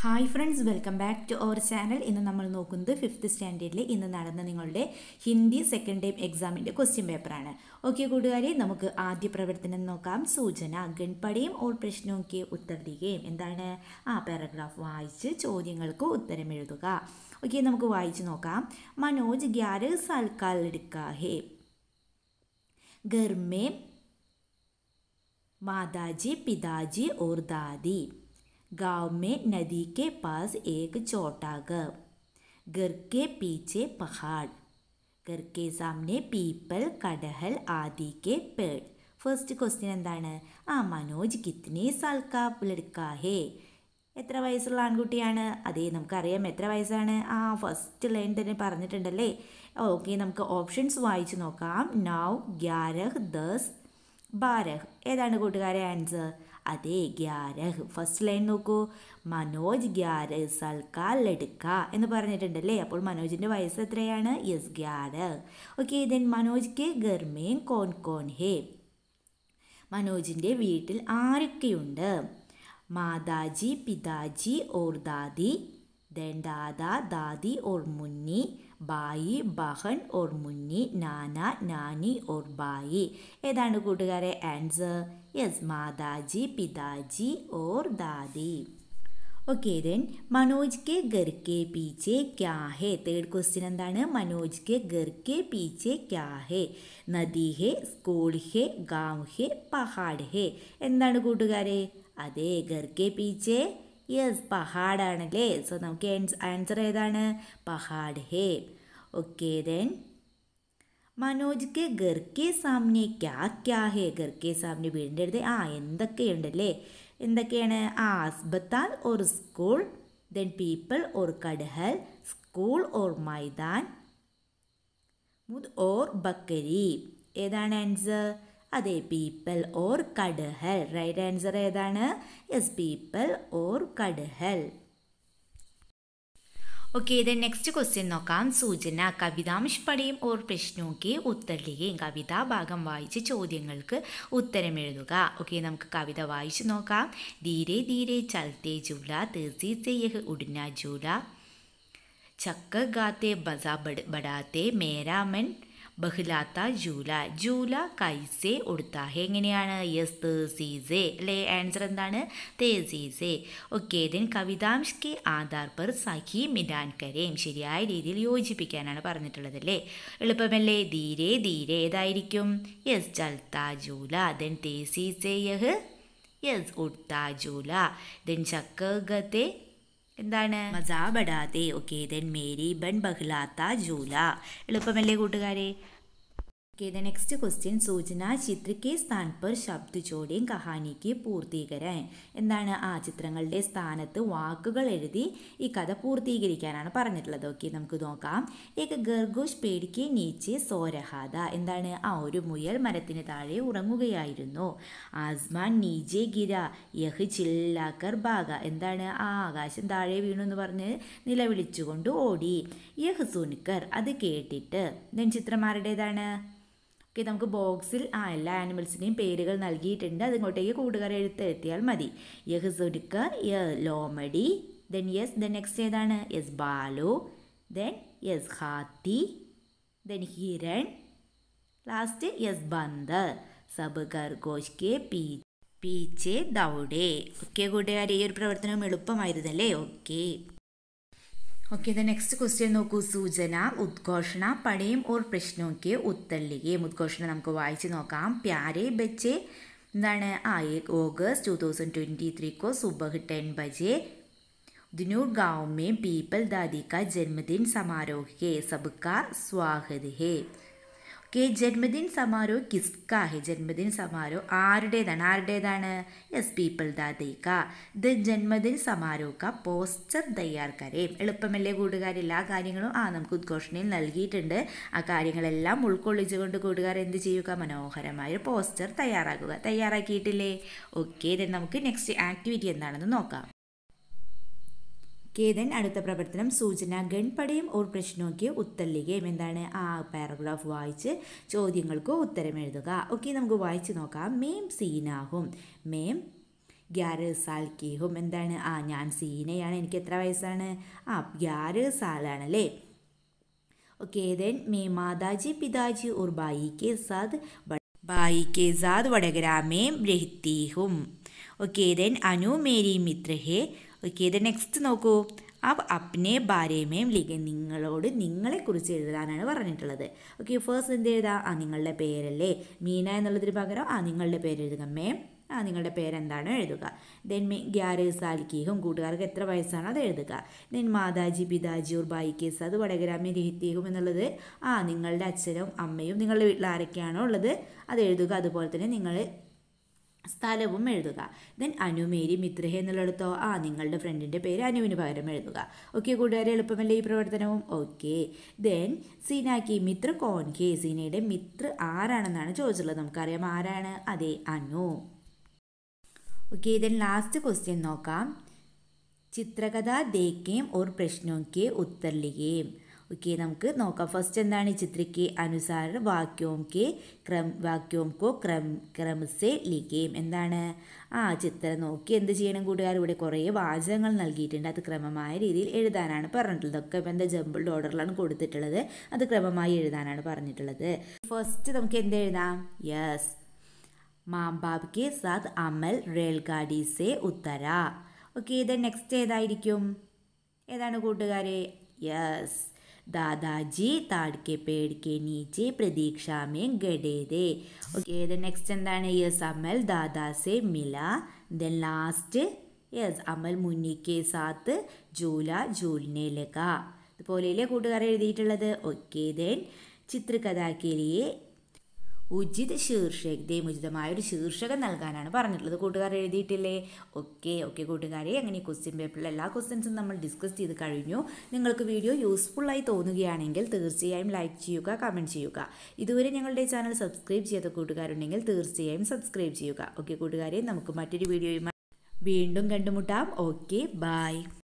hi friends welcome back to our channel ഇന്ന് നമ്മൾ നോക്കുന്നത് ഫിഫ്ത്ത് സ്റ്റാൻഡേർഡിൽ ഇന്ന് നടന്ന നിങ്ങളുടെ ഹിന്ദി സെക്കൻഡ് ടൈം എക്സാമിൻ്റെ ക്വസ്റ്റ്യൻ പേപ്പറാണ് ഓക്കെ കൂട്ടുകാരെ നമുക്ക് ആദ്യ പ്രവർത്തനം നോക്കാം സൂചന ഗൺപടയും ഓൾ പ്രശ്നവും കെ ഉത്തർദികയും എന്താണ് ആ പാരഗ്രാഫ് വായിച്ച് ചോദ്യങ്ങൾക്ക് ഉത്തരം എഴുതുക ഓക്കെ നമുക്ക് വായിച്ച് നോക്കാം മനോജ് ഗ്യാര സൽക്കാലെടുക്ക ഹേ ഗർമേ മാതാജി പിതാജി ഓർദാദി गांव में नदी के पास एक छोटा घर घर के पीछे पहाड़ घर के सामने पीपल कटहल आदि के पेड़ ഫസ്റ്റ് ക്വസ്റ്റ്യൻ എന്താണ് ആ മനോജ് കിത്നി साल का लड़का ഹേ എത്ര വയസ്സുള്ള ആൺകുട്ടിയാണ് അതെ നമുക്കറിയാം എത്ര വയസ്സാണ് ആ ഫസ്റ്റ് ലൈൻ തന്നെ പറഞ്ഞിട്ടുണ്ടല്ലേ ഓക്കെ നമുക്ക് ഓപ്ഷൻസ് വായിച്ചു നോക്കാം നൗ ഗ്യാരഹ് ദസ് ബാരഹ് ഏതാണ് കൂട്ടുകാരെ ആൻസർ അതെ ഗ്യാരഹ് ഫസ്റ്റ് ലൈൻ നോക്കൂ മനോജ് ഗ്യാരഹ് സൽക്കാൽ എടുക്ക എന്ന് പറഞ്ഞിട്ടുണ്ടല്ലേ അപ്പോൾ മനോജിൻ്റെ വയസ്സ് എത്രയാണ് യെസ് ഗ്യാരഹ് ഓക്കെ ദെൻ മനോജ് കെ ഗർമേൻ കോൺ കോൺ ഹേ മനോജിൻ്റെ വീട്ടിൽ ആരൊക്കെയുണ്ട് മാതാജി പിതാജി ഓർ ദാദി ദെൻ ദാദ ദാദി ഓർ മുന്നി ബായി ബഹൻ ഓർ മുന്നി നാന നാനി ഓർ ബായി ഏതാണ് കൂട്ടുകാരെ ആൻസർ യെസ് മാതാജി പിതാജി ഓർ ദാദി ഓക്കെ ദെൻ മനോജ്ക്ക് ഗർക്കെ പീച്ചെ ക്യാ ഹെ തേർഡ് ക്വസ്റ്റ്യൻ എന്താണ് മനോജ്ക്ക് ഗർക്കെ പീച്ചെ ക്യാ ഹെ നദി ഹെ സ്കൂൾ ഹെ ഗാവ് ഹെ പഹാഡ് ഹെ എന്താണ് കൂട്ടുകാരെ അതെ ഗർക്കെ പീച്ചെ യെസ് പഹാഡാണ് അല്ലേ സോ നമുക്ക് ആൻസർ ഏതാണ് പഹാഡ് ഹേ ഓക്കെ ദെൻ മനോജ്ക്ക് ഗർക്കെ സാമ്നെ ക്യാ ക്യാ ഹേ ഗർക്കെ സാമ്നെ വീടിൻ്റെ അടുത്ത് ആ എന്തൊക്കെയുണ്ടല്ലേ എന്തൊക്കെയാണ് ആ അസ്ബത്താൽ ഓർ സ്കൂൾ ദെൻ പീപ്പിൾ ഓർ കടഹൽ സ്കൂൾ ഓർ മൈതാൻ മുദ് ഓർ ബക്കരി ഏതാണ് ആൻസർ അതെ പീപ്പൽ ഓർ കടുഹൽ റൈറ്റ് ആൻസർ ഏതാണ് യെസ് പീപ്പൽ ഓർ കടുഹൽ ഓക്കെ ഇത് നെക്സ്റ്റ് ക്വസ്റ്റ്യൻ നോക്കാം സൂചന കവിതാംശ് പടയും ഓർ പ്രശ്നവും കെ ഉത്തർലികയും കവിതാ ഭാഗം വായിച്ച് ചോദ്യങ്ങൾക്ക് ഉത്തരം എഴുതുക ഓക്കെ നമുക്ക് കവിത വായിച്ച് നോക്കാം ധീരെ ധീരെ ചൽത്തെ ജൂല തീർച്ചി ചെയ്യഹ് ഉടുന ജൂല ചക്ക ഗാത്തെ ബസാ ബഡാത്തെ മേരാമൻ ബഹ്ലാത്ത ജൂല ജൂല കൈസെ ഉടുത്താഹെ എങ്ങനെയാണ് യെസ് തേസീസെ അല്ലേ ആൻസർ എന്താണ് തേസീസെ ഓക്കെ ദെൻ കവിതാംഷ് കെ ആധാർ പർ സഖി മിലാൻ കരേം ശരിയായ രീതിയിൽ യോജിപ്പിക്കാനാണ് പറഞ്ഞിട്ടുള്ളത് അല്ലേ എളുപ്പമല്ലേ ധീരെ ധീരെ ഏതായിരിക്കും യെസ് ചൽത്ത ജൂല ദെൻ തേസീസെ യഹ് യെസ് ഉടുത്ത ജൂല ദെൻ ചക്കേ എന്താണ് മസാബടാതെ ഓക്കെ ദെൻ മേരി ബൺ ബഹ്ലാത്ത ജൂല എളുപ്പമല്ലേ കൂട്ടുകാരെ ओके ദ നെക്സ്റ്റ് ക്വസ്റ്റ്യൻ സൂചന ചിത്രയ്ക്ക് സ്ഥാൻ പർ ശബ്ദ ചോടിയും കഹാനിക്ക് പൂർത്തീകരൻ എന്താണ് ആ ചിത്രങ്ങളുടെ സ്ഥാനത്ത് വാക്കുകൾ എഴുതി ഈ കഥ പൂർത്തീകരിക്കാനാണ് പറഞ്ഞിട്ടുള്ളത് ഓക്കെ നമുക്ക് നോക്കാം ഏക ഗർഗോഷ് പേടിക്ക് നീച്ച് സോരഹാദ എന്താണ് ആ ഒരു മുയൽ മരത്തിന് താഴെ ഉറങ്ങുകയായിരുന്നു ആസ്മാൻ നീജെ ഗിര യഹ് ചില്ലാക്കർ ബാഗ എന്താണ് ആ ആകാശം താഴെ വീണു എന്ന് പറഞ്ഞ് നിലവിളിച്ചുകൊണ്ട് ഓടി യഹ് സുൻകർ അത് കേട്ടിട്ട് ചിത്രമാരുടേതാണ് ഓക്കെ നമുക്ക് ബോക്സിൽ ആ എല്ലാ ആനിമൽസിൻ്റെയും പേരുകൾ നൽകിയിട്ടുണ്ട് അതിങ്ങോട്ടേക്ക് കൂട്ടുകാർ എഴുത്ത് മതി യഹ് സുരുക്ക യ ലോമഡി ദെൻ യെസ് ദെൻ നെക്സ്റ്റ് ഏതാണ് യെസ് ബാലു ദെൻ യെസ് ഹാത്തി ദെൻ ഹിരൺ ലാസ്റ്റ് യെസ് ബന്ദർ സബ് ഗോഷ് കെ പീ പീച്ചെ ദൗഡേ ഒക്കെ കൂട്ടുകാർ ഈ ഒരു പ്രവർത്തനം എളുപ്പമായിരുന്നല്ലേ okay okay the next question നോക്കൂ സൂചന ഉദ്ഘോഷണ പടയും ഓർ പ്രശ്നമൊക്കെ ഉത്തള്ളികയും ഉദ്ഘോഷണ നമുക്ക് വായിച്ച് നോക്കാം പ്യാരെ ബച്ചെ എന്താണ് ആ ഓഗസ്റ്റ് ടു തൗസൻഡ് ട്വൻറ്റി ത്രീക്കോ സുബഹ് ടെൻ ബജെ ദിനൂർ ഗാവ് മേ പീപ്പൽ ദാദി കാ ജന്മദിൻ സമാരോഹ് സബ്കാ സ്വാഗത് ഹേ കെ ജന്മദിൻ സമാരോ കിസ്ക ഹെ ജന്മദിൻ സമാരോ ആരുടേതാണ് ആരുടേതാണ് യെസ് പീപ്പിൾ ദാ ദ ജന്മദിൻ സമാരോ ക പോസ്റ്റർ തയ്യാർ എളുപ്പമല്ലേ കൂട്ടുകാർ എല്ലാ കാര്യങ്ങളും ആ നമുക്ക് ഉദ്ഘോഷണയിൽ നൽകിയിട്ടുണ്ട് ആ കാര്യങ്ങളെല്ലാം ഉൾക്കൊള്ളിച്ചുകൊണ്ട് കൂട്ടുകാർ എന്ത് ചെയ്യുക മനോഹരമായ ഒരു പോസ്റ്റർ തയ്യാറാക്കുക തയ്യാറാക്കിയിട്ടില്ലേ ഓക്കെ ദെൻ നമുക്ക് നെക്സ്റ്റ് ആക്ടിവിറ്റി എന്താണെന്ന് നോക്കാം കേതൻ അടുത്ത പ്രവർത്തനം സൂചന ഗൺപടയും ഓർ പ്രശ്നമൊക്കെ ഉത്തള്ളികയും എന്താണ് ആ പാരഗ്രാഫ് വായിച്ച് ചോദ്യങ്ങൾക്ക് ഉത്തരം എഴുതുക ഓക്കെ നമുക്ക് വായിച്ച് നോക്കാം മേം സീനാഹും മേം ഗ്യാറ് സാൽ എന്താണ് ആ ഞാൻ സീനയാണ് എനിക്ക് എത്ര വയസ്സാണ് ആ ഗ്യാറ് സാലാണല്ലേ ഓക്കെ ദൻ മേ മാതാജി പിതാജി ഓർ ബായി കെ സാദ് ബായി കെ സാദ് വടകരാമേം മേം ഹും ഓക്കെ ദൻ അനു മേരി മിത്രഹേ ഓക്കെ ഇത് നെക്സ്റ്റ് നോക്കൂ അബ് അപ്നെ ഭാര്യമേം ലിഖൻ നിങ്ങളോട് നിങ്ങളെക്കുറിച്ച് എഴുതാനാണ് പറഞ്ഞിട്ടുള്ളത് ഓക്കെ ഫേഴ്സ്റ്റ് എന്ത് എഴുതാം ആ നിങ്ങളുടെ പേരല്ലേ മീന എന്നുള്ളതിന് പകരം ആ നിങ്ങളുടെ പേര് എഴുതുക മേം ആ നിങ്ങളുടെ പേരെന്താണോ എഴുതുക ദെൻ മേ ഗ്യാര് സാൽക്കീഹും കൂട്ടുകാർക്ക് എത്ര വയസ്സാണോ അത് എഴുതുക ദെൻ മാതാജി പിതാജി ഉർ ബൈക്കേസ് അത് വടകരാമി രഹിത്യഹും എന്നുള്ളത് ആ നിങ്ങളുടെ അച്ഛനും അമ്മയും നിങ്ങളുടെ വീട്ടിൽ ആരൊക്കെയാണോ ഉള്ളത് അത് എഴുതുക അതുപോലെ തന്നെ നിങ്ങൾ സ്ഥലവും എഴുതുക ദെൻ അനുമേരി മിത്രഹ എന്നുള്ളിടത്തോ ആ നിങ്ങളുടെ ഫ്രണ്ടിൻ്റെ പേര് അനുവിന് പകരം എഴുതുക ഓക്കെ കൂട്ടുകാരെ എളുപ്പമല്ലേ ഈ പ്രവർത്തനവും ഓക്കെ ദെൻ സീനാക്കി മിത്ര കോൺ കെ സീനയുടെ മിത്ര ആരാണെന്നാണ് ചോദിച്ചുള്ളത് നമുക്കറിയാം ആരാണ് അതെ അനു ഓക്കെ ദെൻ ലാസ്റ്റ് ക്വസ്റ്റ്യൻ നോക്കാം ചിത്രകഥ ദേക്കേം ഓർ പ്രശ്നോക്കെ ഉത്തർലികേം ഓക്കെ നമുക്ക് നോക്കാം ഫസ്റ്റ് എന്താണ് ചിത്രയ്ക്ക് അനുസാര വാക്യോം കെ ക്രം വാക്യോം കോ ക്രം ക്രമസേ ലിഖേം എന്താണ് ആ ചിത്രം നോക്കി എന്ത് ചെയ്യണം കൂട്ടുകാർ ഇവിടെ കുറേ വാചകങ്ങൾ നൽകിയിട്ടുണ്ട് അത് ക്രമമായ രീതിയിൽ എഴുതാനാണ് പറഞ്ഞിട്ടുള്ളത് ഒക്കെ ഇപ്പം എന്താ ജമ്പിൾഡ് ഓർഡറിലാണ് കൊടുത്തിട്ടുള്ളത് അത് ക്രമമായി എഴുതാനാണ് പറഞ്ഞിട്ടുള്ളത് ഫസ്റ്റ് നമുക്ക് എന്ത് എഴുതാം യെസ് മാംബാബ് ബാബ് കെ സാത് അമൽ റെയിൽ ഗാഡി സെ ഉത്തര ഓക്കെ ഇത് നെക്സ്റ്റ് ഏതായിരിക്കും ഏതാണ് കൂട്ടുകാരെ യെസ് ദാദാജി താഡ്ക്കെ പേടിക്കെ നീച്ചെ പ്രതീക്ഷാമേ ഗഡേതേ ഓക്കെ ദ നെക്സ്റ്റ് എന്താണ് യെസ് അമൽ ദാദാസെ മില ദൻ ലാസ്റ്റ് യെസ് അമൽ മുന്നിക്കെ സാത്ത് ജൂല ജൂലിനെ ലക ഇതുപോലെയല്ലേ കൂട്ടുകാരെ എഴുതിയിട്ടുള്ളത് ഓക്കെ ദെൻ ചിത്രകഥാക്കിലിയെ ഉചിത ശീർഷക ഉചിതമായ ഒരു ശീർഷകം നൽകാനാണ് പറഞ്ഞിട്ടുള്ളത് കൂട്ടുകാർ എഴുതിയിട്ടില്ലേ ഓക്കെ ഓക്കെ കൂട്ടുകാരെ അങ്ങനെ ക്വസ്റ്റ്യൻ പേപ്പറിലെ എല്ലാ ക്വസ്റ്റ്യൻസും നമ്മൾ ഡിസ്കസ് ചെയ്ത് കഴിഞ്ഞു നിങ്ങൾക്ക് വീഡിയോ യൂസ്ഫുള്ളായി തോന്നുകയാണെങ്കിൽ തീർച്ചയായും ലൈക്ക് ചെയ്യുക കമൻറ്റ് ചെയ്യുക ഇതുവരെ ഞങ്ങളുടെ ചാനൽ സബ്സ്ക്രൈബ് ചെയ്ത കൂട്ടുകാരുണ്ടെങ്കിൽ തീർച്ചയായും സബ്സ്ക്രൈബ് ചെയ്യുക ഓക്കെ കൂട്ടുകാരെ നമുക്ക് മറ്റൊരു വീഡിയോയുമായി വീണ്ടും കണ്ടുമുട്ടാം ഓക്കെ ബായ്